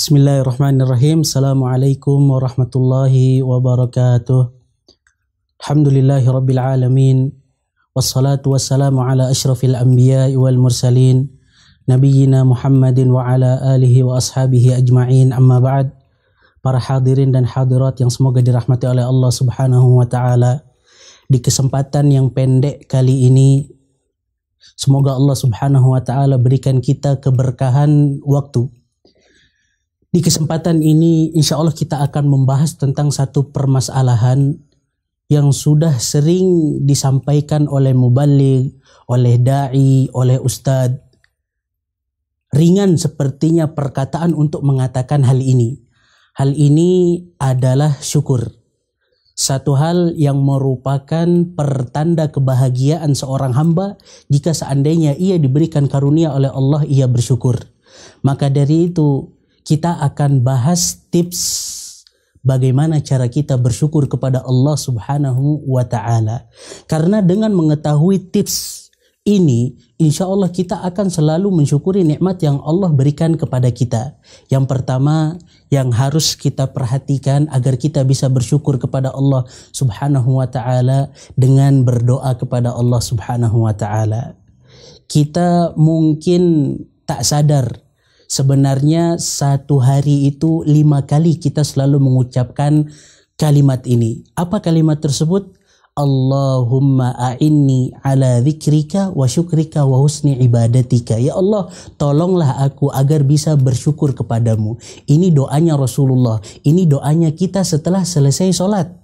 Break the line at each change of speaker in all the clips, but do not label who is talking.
Bismillahirrahmanirrahim. Assalamualaikum warahmatullahi wabarakatuh. Alhamdulillahi rabbil alamin. Wassalatu wassalamu ala ashrafil anbiya wal mursalin. Nabiyina Muhammadin wa ala alihi wa ashabihi ajma'in amma ba'd. Para hadirin dan hadirat yang semoga dirahmati oleh Allah subhanahu wa ta'ala. Di kesempatan yang pendek kali ini, semoga Allah subhanahu wa ta'ala berikan kita keberkahan waktu di kesempatan ini, insya Allah kita akan membahas tentang satu permasalahan yang sudah sering disampaikan oleh mubalik, oleh da'i, oleh ustad. Ringan sepertinya perkataan untuk mengatakan hal ini. Hal ini adalah syukur. Satu hal yang merupakan pertanda kebahagiaan seorang hamba jika seandainya ia diberikan karunia oleh Allah ia bersyukur. Maka dari itu kita akan bahas tips bagaimana cara kita bersyukur kepada Allah Subhanahu wa taala. Karena dengan mengetahui tips ini, insya Allah kita akan selalu mensyukuri nikmat yang Allah berikan kepada kita. Yang pertama yang harus kita perhatikan agar kita bisa bersyukur kepada Allah Subhanahu wa taala dengan berdoa kepada Allah Subhanahu wa taala. Kita mungkin tak sadar Sebenarnya satu hari itu lima kali kita selalu mengucapkan kalimat ini. Apa kalimat tersebut? Allahumma a'inni ala zikrika wa syukrika wa husni ibadatika. Ya Allah, tolonglah aku agar bisa bersyukur kepadamu. Ini doanya Rasulullah. Ini doanya kita setelah selesai sholat.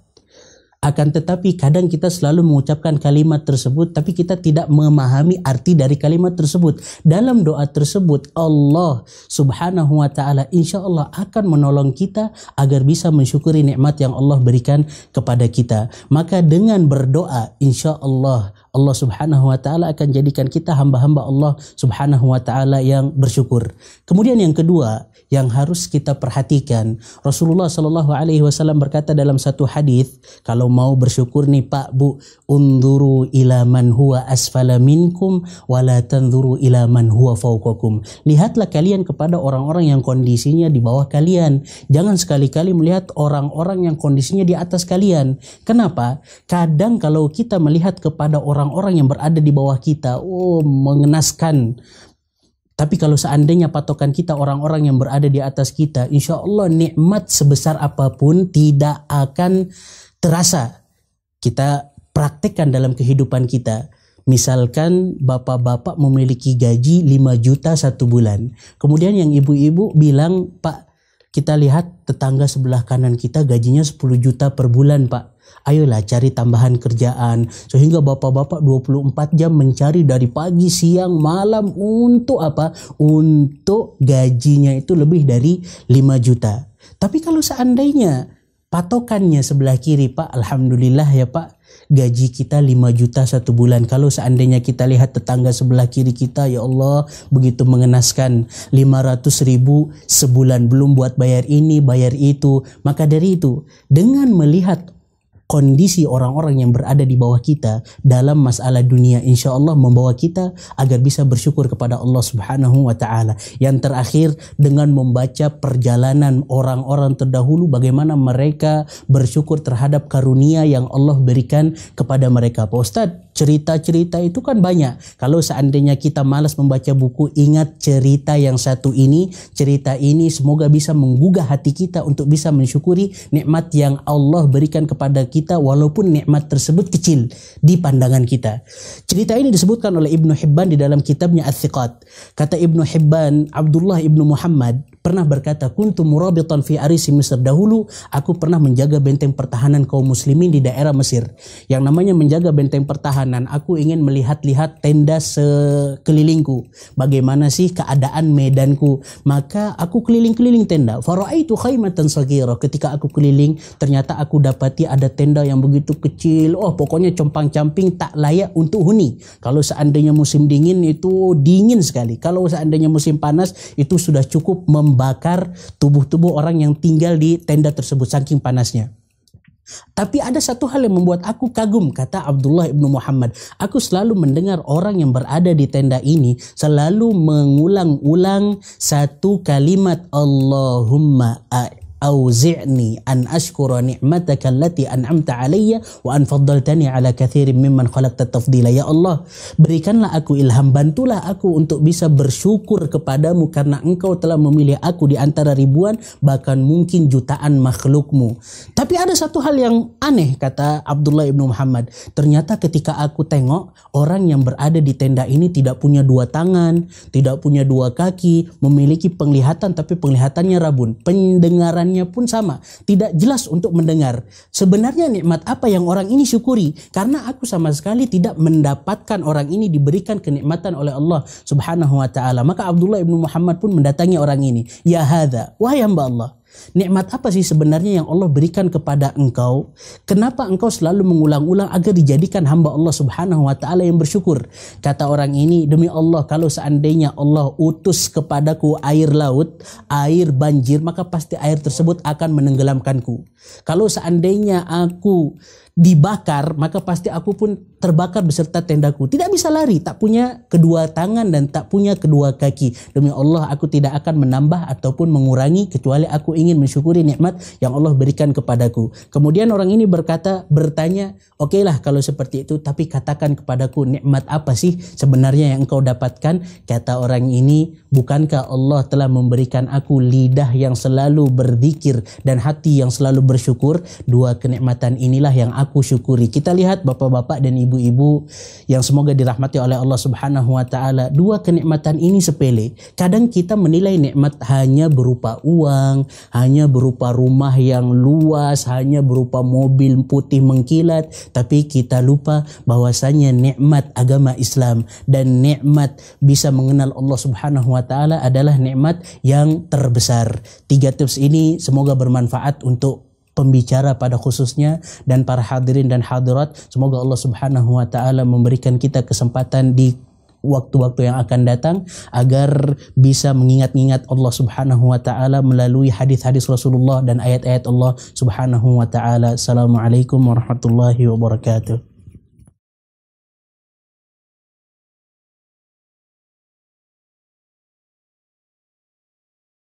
Akan tetapi kadang kita selalu mengucapkan kalimat tersebut tapi kita tidak memahami arti dari kalimat tersebut. Dalam doa tersebut Allah Subhanahu wa taala insya Allah akan menolong kita agar bisa mensyukuri nikmat yang Allah berikan kepada kita. Maka dengan berdoa insya Allah Allah Subhanahu wa taala akan jadikan kita hamba-hamba Allah Subhanahu wa taala yang bersyukur. Kemudian yang kedua yang harus kita perhatikan, Rasulullah Shallallahu alaihi wasallam berkata dalam satu hadis, kalau mau bersyukur nih Pak Bu, unduru ila man huwa asfala minkum wala tanzuru ila man huwa fawqakum. Lihatlah kalian kepada orang-orang yang kondisinya di bawah kalian. Jangan sekali-kali melihat orang-orang yang kondisinya di atas kalian. Kenapa? Kadang kalau kita melihat kepada orang orang-orang yang berada di bawah kita, oh mengenaskan. Tapi kalau seandainya patokan kita orang-orang yang berada di atas kita, insya Allah nikmat sebesar apapun tidak akan terasa. Kita praktekkan dalam kehidupan kita. Misalkan bapak-bapak memiliki gaji 5 juta satu bulan. Kemudian yang ibu-ibu bilang, Pak, kita lihat tetangga sebelah kanan kita gajinya 10 juta per bulan, Pak. Ayolah cari tambahan kerjaan sehingga bapak-bapak 24 jam mencari dari pagi, siang, malam untuk apa? Untuk gajinya itu lebih dari 5 juta. Tapi kalau seandainya patokannya sebelah kiri, Pak, alhamdulillah ya, Pak. Gaji kita 5 juta satu bulan. Kalau seandainya kita lihat tetangga sebelah kiri kita, ya Allah, begitu mengenaskan 500 ribu sebulan belum buat bayar ini, bayar itu. Maka dari itu, dengan melihat kondisi orang-orang yang berada di bawah kita dalam masalah dunia insya Allah membawa kita agar bisa bersyukur kepada Allah subhanahu wa ta'ala yang terakhir dengan membaca perjalanan orang-orang terdahulu bagaimana mereka bersyukur terhadap karunia yang Allah berikan kepada mereka Pak Ustadz Cerita-cerita itu kan banyak. Kalau seandainya kita malas membaca buku, ingat cerita yang satu ini. Cerita ini semoga bisa menggugah hati kita untuk bisa mensyukuri nikmat yang Allah berikan kepada kita walaupun nikmat tersebut kecil di pandangan kita. Cerita ini disebutkan oleh Ibnu Hibban di dalam kitabnya Al-Thiqat. Kata Ibnu Hibban, Abdullah Ibnu Muhammad pernah berkata, "Kuntu murabitan fi arisi Mesir dahulu, aku pernah menjaga benteng pertahanan kaum muslimin di daerah Mesir." Yang namanya menjaga benteng pertahanan perjalanan aku ingin melihat-lihat tenda sekelilingku. Bagaimana sih keadaan medanku? Maka aku keliling-keliling tenda. Faraitu khaimatan sagira. Ketika aku keliling, ternyata aku dapati ada tenda yang begitu kecil. Oh, pokoknya compang-camping tak layak untuk huni. Kalau seandainya musim dingin itu dingin sekali. Kalau seandainya musim panas itu sudah cukup membakar tubuh-tubuh orang yang tinggal di tenda tersebut saking panasnya. Tapi ada satu hal yang membuat aku kagum, kata Abdullah ibnu Muhammad. Aku selalu mendengar orang yang berada di tenda ini selalu mengulang-ulang satu kalimat Allahumma a'in أوزعني أن أشكر نعمتك التي أنعمت علي وأن فضلتني على كثير ممن خلقت التفضيل يا الله Allah berikanlah aku ilham bantulah aku untuk bisa bersyukur kepadamu karena engkau telah memilih aku di antara ribuan bahkan mungkin jutaan makhlukmu tapi ada satu hal yang aneh kata Abdullah ibnu Muhammad ternyata ketika aku tengok orang yang berada di tenda ini tidak punya dua tangan tidak punya dua kaki memiliki penglihatan tapi penglihatannya rabun pendengaran pun sama, tidak jelas untuk mendengar. Sebenarnya nikmat apa yang orang ini syukuri? Karena aku sama sekali tidak mendapatkan orang ini diberikan kenikmatan oleh Allah Subhanahu wa taala. Maka Abdullah Ibnu Muhammad pun mendatangi orang ini. Ya hadza, wahai hamba Allah, Nikmat apa sih sebenarnya yang Allah berikan kepada engkau? Kenapa engkau selalu mengulang-ulang agar dijadikan hamba Allah Subhanahu wa taala yang bersyukur? Kata orang ini, demi Allah kalau seandainya Allah utus kepadaku air laut, air banjir, maka pasti air tersebut akan menenggelamkanku. Kalau seandainya aku dibakar, maka pasti aku pun terbakar beserta tendaku. Tidak bisa lari, tak punya kedua tangan dan tak punya kedua kaki. Demi Allah, aku tidak akan menambah ataupun mengurangi kecuali aku ingin mensyukuri nikmat yang Allah berikan kepadaku. Kemudian orang ini berkata, bertanya, oke okay kalau seperti itu, tapi katakan kepadaku nikmat apa sih sebenarnya yang engkau dapatkan?" Kata orang ini, "Bukankah Allah telah memberikan aku lidah yang selalu berzikir dan hati yang selalu bersyukur? Dua kenikmatan inilah yang aku syukuri." Kita lihat Bapak-bapak dan ibu-ibu yang semoga dirahmati oleh Allah Subhanahu wa taala, dua kenikmatan ini sepele. Kadang kita menilai nikmat hanya berupa uang, hanya berupa rumah yang luas, hanya berupa mobil putih mengkilat, tapi kita lupa bahwasanya nikmat agama Islam dan nikmat bisa mengenal Allah Subhanahu wa taala adalah nikmat yang terbesar. Tiga tips ini semoga bermanfaat untuk pembicara pada khususnya dan para hadirin dan hadirat. Semoga Allah Subhanahu wa taala memberikan kita kesempatan di waktu-waktu yang akan datang agar bisa mengingat-ingat Allah Subhanahu wa taala melalui hadis-hadis Rasulullah dan ayat-ayat Allah Subhanahu wa taala. Assalamualaikum warahmatullahi wabarakatuh.